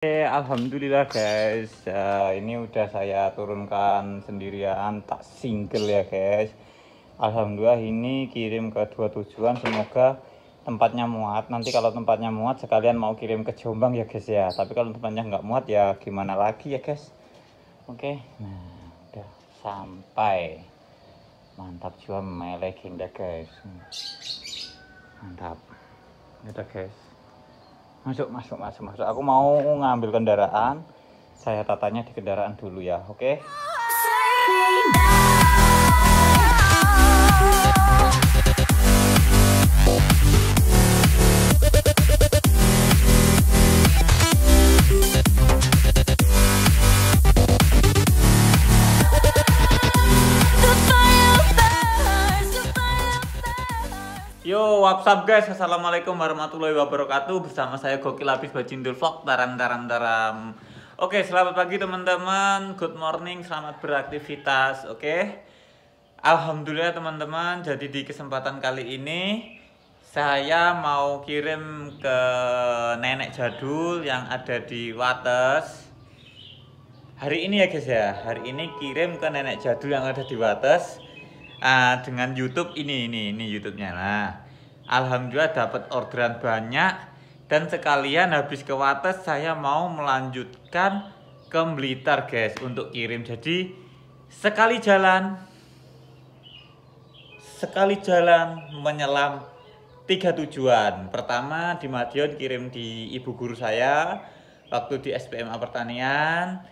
Hey, Alhamdulillah guys, uh, ini udah saya turunkan sendirian, tak single ya guys. Alhamdulillah ini kirim ke dua tujuan, semoga tempatnya muat. Nanti kalau tempatnya muat sekalian mau kirim ke Jombang ya guys ya. Tapi kalau tempatnya nggak muat ya gimana lagi ya guys. Oke, okay. nah udah sampai. Mantap juga my deh guys. Hmm. Mantap. Ini guys masuk masuk masuk masuk aku mau ngambil kendaraan saya tatanya di kendaraan dulu ya oke okay? What's up guys, Assalamualaikum warahmatullahi wabarakatuh Bersama saya Gokil Lapis Bajindul Vlog Taram taram taram Oke, selamat pagi teman-teman Good morning, selamat beraktivitas Oke Alhamdulillah teman-teman Jadi di kesempatan kali ini Saya mau kirim ke nenek jadul Yang ada di Wates Hari ini ya guys ya Hari ini kirim ke nenek jadul yang ada di Wates uh, dengan YouTube ini ini ini YouTube-nya. Nah, Alhamdulillah dapat orderan banyak dan sekalian habis ke Wates saya mau melanjutkan ke Blitar guys untuk kirim. Jadi sekali jalan sekali jalan menyelam tiga tujuan. Pertama di Madiun kirim di ibu guru saya waktu di SPMA Pertanian.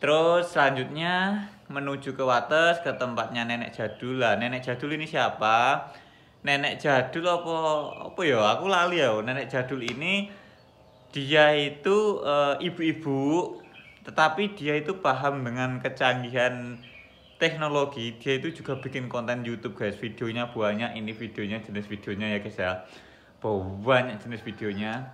Terus selanjutnya menuju ke Wates ke tempatnya nenek jadul lah. Nenek jadul ini siapa? nenek jadul apa apa ya aku lali ya nenek jadul ini dia itu eh, ibu-ibu uh, tetapi dia itu paham dengan kecanggihan teknologi dia itu juga bikin konten YouTube guys videonya banyak ini videonya jenis videonya ya guys ya banyak jenis videonya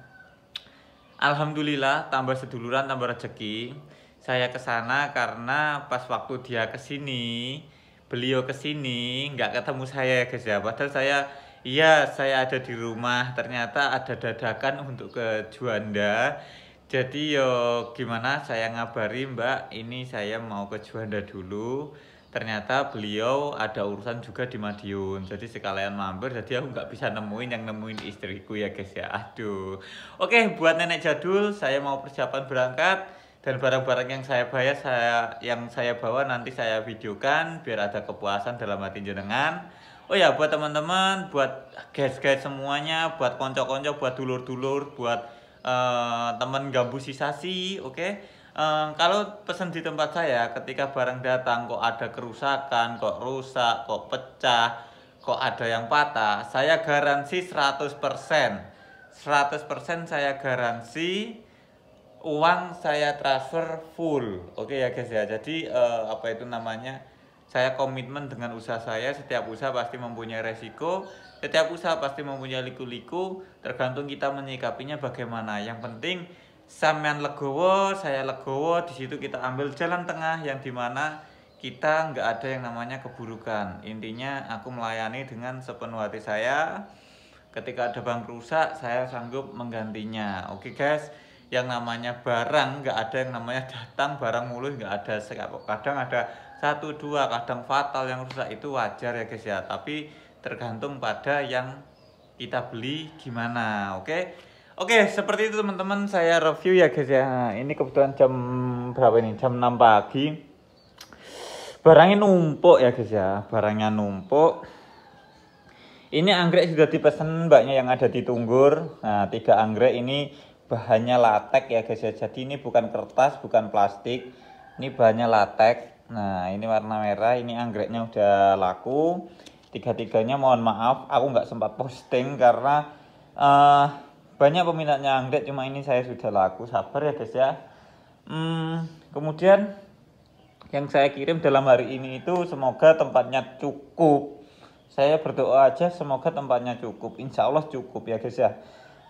Alhamdulillah tambah seduluran tambah rezeki saya kesana karena pas waktu dia kesini beliau kesini nggak ketemu saya guys ya padahal saya iya saya ada di rumah ternyata ada dadakan untuk ke Juanda jadi yo gimana saya ngabari mbak ini saya mau ke Juanda dulu ternyata beliau ada urusan juga di Madiun jadi sekalian mampir jadi aku nggak bisa nemuin yang nemuin istriku ya guys ya aduh oke buat nenek jadul saya mau persiapan berangkat dan barang-barang yang saya bayar saya yang saya bawa nanti saya videokan biar ada kepuasan dalam hati jenengan oh ya buat teman-teman buat guys-guys semuanya buat konco-konco buat dulur-dulur buat uh, teman gabusisasi, oke okay? uh, eh, kalau pesan di tempat saya ketika barang datang kok ada kerusakan kok rusak kok pecah kok ada yang patah saya garansi 100% 100% saya garansi uang saya transfer full oke okay ya guys ya jadi uh, apa itu namanya saya komitmen dengan usaha saya setiap usaha pasti mempunyai resiko setiap usaha pasti mempunyai liku-liku tergantung kita menyikapinya bagaimana yang penting sampean legowo saya legowo di situ kita ambil jalan tengah yang dimana kita nggak ada yang namanya keburukan intinya aku melayani dengan sepenuh hati saya ketika ada bank rusak saya sanggup menggantinya oke okay guys yang namanya barang nggak ada yang namanya datang barang mulu nggak ada kadang ada satu dua kadang fatal yang rusak itu wajar ya guys ya tapi tergantung pada yang kita beli gimana oke okay? oke okay, seperti itu teman-teman saya review ya guys ya nah, ini kebetulan jam berapa ini jam 6 pagi barangnya numpuk ya guys ya barangnya numpuk ini anggrek sudah dipesan mbaknya yang ada di Tunggur. Nah, tiga anggrek ini bahannya latek ya guys ya jadi ini bukan kertas bukan plastik ini bahannya latek nah ini warna merah ini anggreknya udah laku tiga-tiganya mohon maaf aku nggak sempat posting karena uh, banyak peminatnya anggrek cuma ini saya sudah laku sabar ya guys ya hmm, kemudian yang saya kirim dalam hari ini itu semoga tempatnya cukup saya berdoa aja semoga tempatnya cukup insya Allah cukup ya guys ya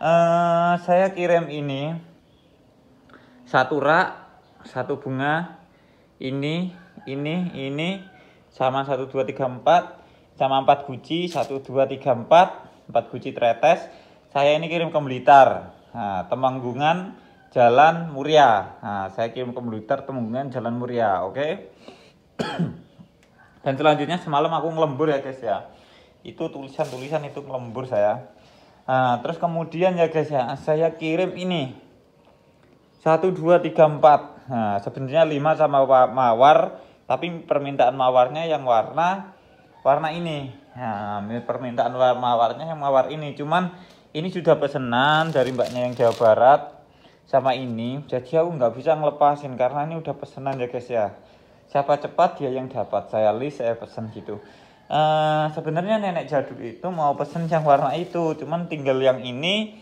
uh, saya kirim ini satu rak satu bunga ini ini ini sama satu dua tiga empat sama empat guci satu dua tiga empat empat guci tretes saya ini kirim ke Blitar nah, Temanggungan Jalan Muria nah, saya kirim ke Blitar Temanggungan Jalan Muria oke okay? dan selanjutnya semalam aku ngelembur ya guys ya itu tulisan-tulisan itu ngelembur saya Nah, terus kemudian ya guys ya, saya kirim ini. 1 2 3 4. Nah, sebenarnya 5 sama mawar, tapi permintaan mawarnya yang warna warna ini. Nah, permintaan mawarnya yang mawar ini. Cuman ini sudah pesenan dari mbaknya yang Jawa Barat sama ini. Jadi aku nggak bisa ngelepasin karena ini udah pesenan ya guys ya. Siapa cepat dia yang dapat. Saya list, saya pesen gitu. Eh, sebenarnya nenek jadul itu mau pesen yang warna itu cuman tinggal yang ini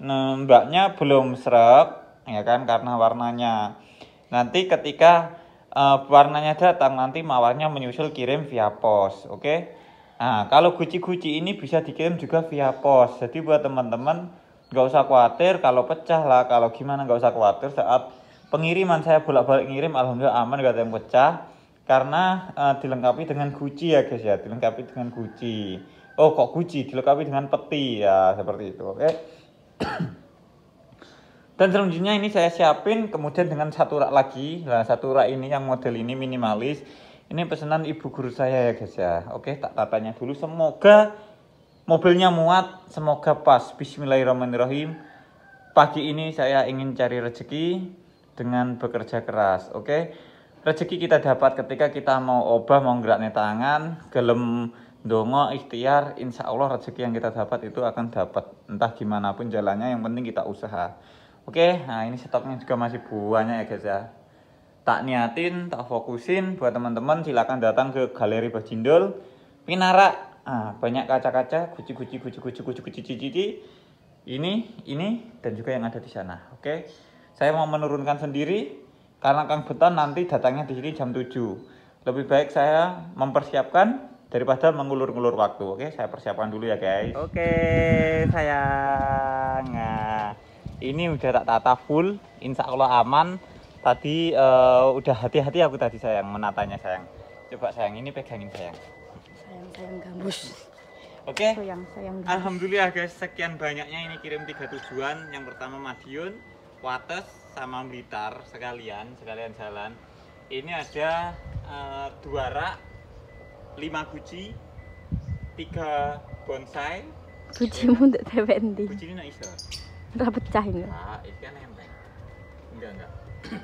mbaknya belum serap ya kan karena warnanya nanti ketika uh, warnanya datang nanti mawarnya menyusul kirim via pos oke okay? nah kalau guci-guci ini bisa dikirim juga via pos jadi buat teman-teman nggak usah khawatir kalau pecah lah kalau gimana nggak usah khawatir saat pengiriman saya bolak-balik ngirim alhamdulillah aman gak ada yang pecah karena uh, dilengkapi dengan guci ya guys ya dilengkapi dengan guci oh kok guci dilengkapi dengan peti ya seperti itu oke dan selanjutnya ini saya siapin kemudian dengan satu rak lagi nah satu rak ini yang model ini minimalis ini pesanan ibu guru saya ya guys ya oke okay, tak tatanya dulu semoga mobilnya muat semoga pas bismillahirrahmanirrahim pagi ini saya ingin cari rezeki dengan bekerja keras oke okay? rezeki kita dapat ketika kita mau obah mau geraknya tangan gelem dongo ikhtiar insya Allah rezeki yang kita dapat itu akan dapat entah gimana pun jalannya yang penting kita usaha oke nah ini stoknya juga masih banyak ya guys ya tak niatin tak fokusin buat teman-teman silahkan datang ke galeri Bajindol Pinara nah, banyak kaca-kaca kuci-kuci, kuci-kuci, kuci-kuci, kuci-kuci, ini ini dan juga yang ada di sana oke saya mau menurunkan sendiri karena Kang Beton nanti datangnya di sini jam 7. Lebih baik saya mempersiapkan daripada mengulur-ngulur waktu. Oke, saya persiapkan dulu ya, guys. Oke, saya Nah, ini udah tak tata full, insya Allah aman. Tadi uh, udah hati-hati aku tadi sayang menatanya sayang. Coba sayang ini pegangin sayang. Sayang sayang gambus. Oke. Okay. Alhamdulillah guys, sekian banyaknya ini kirim tiga tujuan. Yang pertama Madiun, Wates sama Blitar sekalian sekalian jalan ini ada uh, dua rak lima guci tiga bonsai gucimu untuk tewek guci ini iso ora pecah ini ah ini kan enteng enggak enggak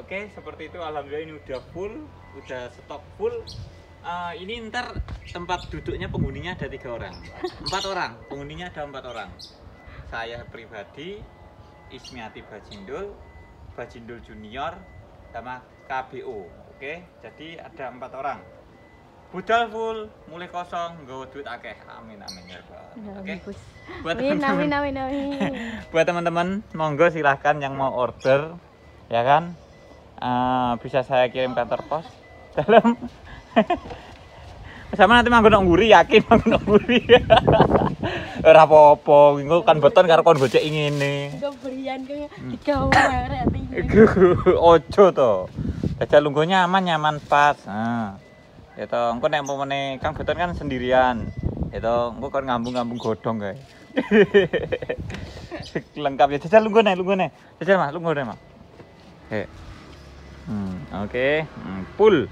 Oke, seperti itu. Alhamdulillah ini udah full, udah stok full. Uh, ini ntar tempat duduknya penghuninya ada tiga orang, empat orang. Penghuninya ada empat orang. Saya pribadi, Ismiati Bajindul, Bajindul Junior, sama KBO. Oke, jadi ada empat orang. Budal full, mulai kosong, Go duit akeh. Amin amin ya Oke. Buat teman-teman. Amin amin Buat teman-teman, monggo silahkan yang mau order, ya kan? Uh, bisa saya kirim kantor pos dalam sama nanti manggung nongguri yakin manggung nongguri Ora eh, apa-apa, engko kan beton karo kon gocek ngene. Kebrian kaya digawe arek Ojo to. Dajal lungguh nyaman-nyaman pas. Nah. Itu ya engko nek umpamane kan Beton kan sendirian. Itu ya engko kan ngambung-ngambung godhong kae. Lengkap ya. Dajal lungguh nek lungguh nek. Dajal mah lungguh nek mah. He. Hmm, oke. Okay. Hmm, full.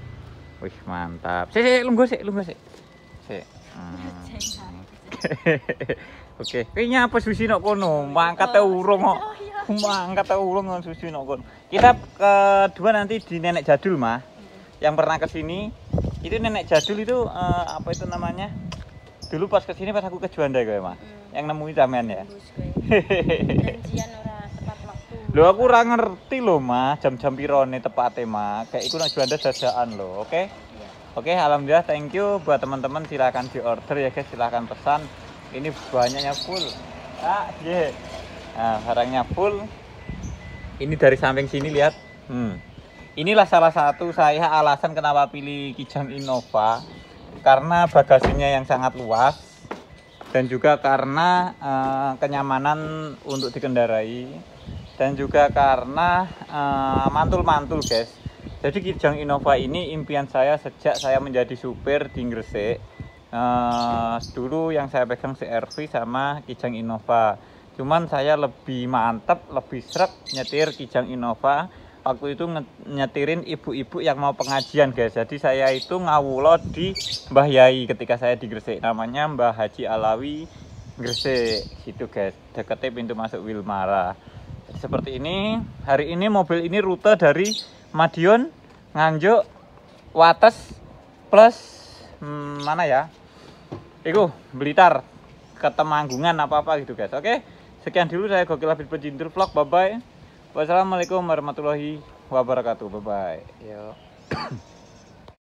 Wih, mantap. Sik sik lungguh sik, lungguh sik. Sik. Hmm. Oke. Kayaknya apa susi nak kono? Mangkat teh urung kok. Oh, iya. Mangkat teh urung kon susi nak kono. Kita kedua nanti di nenek jadul mah. Yang pernah ke sini itu nenek jadul itu uh, apa itu namanya? Dulu pas ke sini pas aku ke Juanda gue mah. Hmm. Yang nemuin sampean ya. Janjian Lho aku ora ngerti lho mah jam-jam pirone tepate mah. Kayak iku nek Juanda dadaan lho, oke? Okay? Oke, alhamdulillah thank you buat teman-teman silahkan di order ya guys, silahkan pesan. Ini banyaknya full. Ah, yeah. Nah, barangnya full. Ini dari samping sini lihat. Hmm. Inilah salah satu saya alasan kenapa pilih Kijang Innova karena bagasinya yang sangat luas dan juga karena uh, kenyamanan untuk dikendarai dan juga karena eh, mantul-mantul uh, mantul -mantul, guys jadi Kijang Innova ini impian saya sejak saya menjadi supir di Gresik. Uh, dulu yang saya pegang CRV sama Kijang Innova. Cuman saya lebih mantap, lebih seret nyetir Kijang Innova. Waktu itu nyetirin ibu-ibu yang mau pengajian guys. Jadi saya itu ngawulo di Mbah Yai ketika saya di Gresik. Namanya Mbah Haji Alawi Gresik gitu guys. Deketnya pintu masuk Wilmara. seperti ini. Hari ini mobil ini rute dari Madiun, Nganjuk, Wates plus hmm, mana ya? Iku Blitar ke Temanggungan apa-apa gitu guys. Oke. Sekian dulu saya Gokil Habib Pecintur Vlog. Bye bye. Wassalamualaikum warahmatullahi wabarakatuh. Bye bye. Yo.